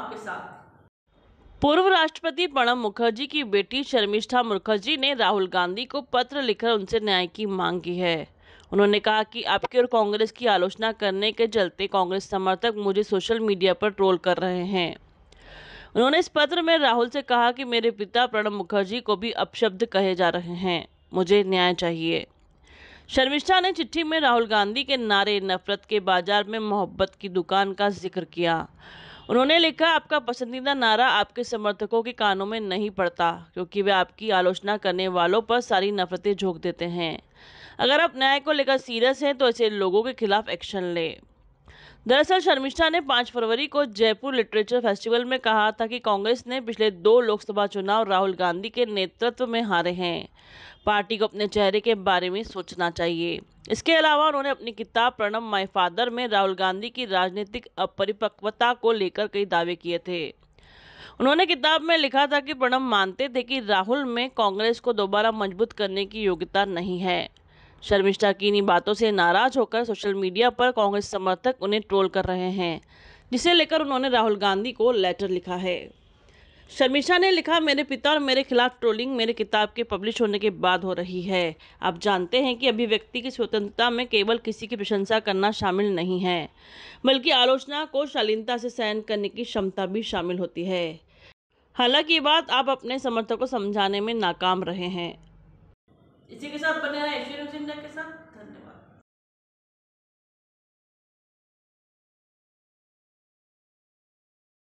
आपके साथ पूर्व राष्ट्रपति प्रणब मुखर्जी की बेटी शर्मिष्ठा मुखर्जी ने राहुल गांधी को पत्र लिखकर उनसे न्याय की मांग की है उन्होंने कहा कि आपके और कांग्रेस की आलोचना करने के चलते कांग्रेस समर्थक मुझे सोशल मीडिया पर ट्रोल कर रहे हैं उन्होंने इस पत्र में राहुल से कहा कि मेरे पिता प्रणब मुखर्जी को भी अपशब्द कहे जा रहे हैं मुझे न्याय चाहिए शर्मिष्ठा ने चिट्ठी में राहुल गांधी के नारे नफरत के बाजार में मोहब्बत की दुकान का जिक्र किया उन्होंने लिखा आपका पसंदीदा नारा आपके समर्थकों के कानों में नहीं पड़ता क्योंकि वे आपकी आलोचना करने वालों पर सारी नफरतें झोंक देते हैं अगर आप न्याय को लेकर सीरियस हैं तो इसे लोगों के खिलाफ एक्शन लें दरअसल शर्मिष्ठा ने 5 फरवरी को जयपुर लिटरेचर फेस्टिवल में कहा था कि कांग्रेस ने पिछले दो लोकसभा चुनाव राहुल गांधी के नेतृत्व में हारे हैं पार्टी को अपने चेहरे के बारे में सोचना चाहिए इसके अलावा उन्होंने अपनी किताब प्रणब माई फादर में राहुल गांधी की राजनीतिक अपरिपक्वता को लेकर कई दावे किए थे उन्होंने किताब में लिखा था कि प्रणब मानते थे कि राहुल में कांग्रेस को दोबारा मजबूत करने की योग्यता नहीं है शर्मिष्ठा की इन्हीं बातों से नाराज होकर सोशल मीडिया पर कांग्रेस समर्थक उन्हें ट्रोल कर रहे हैं जिसे लेकर उन्होंने राहुल गांधी को लेटर लिखा है शर्मिशा ने लिखा मेरे पिता और मेरे खिलाफ ट्रोलिंग मेरे किताब के पब्लिश होने के बाद हो रही है आप जानते हैं कि अभिव्यक्ति की स्वतंत्रता में केवल किसी की प्रशंसा करना शामिल नहीं है बल्कि आलोचना को शालीनता से सहन करने की क्षमता भी शामिल होती है हालांकि ये बात आप अपने समर्थक को समझाने में नाकाम रहे हैं इसी के साथ बने रहे के साथ धन्यवाद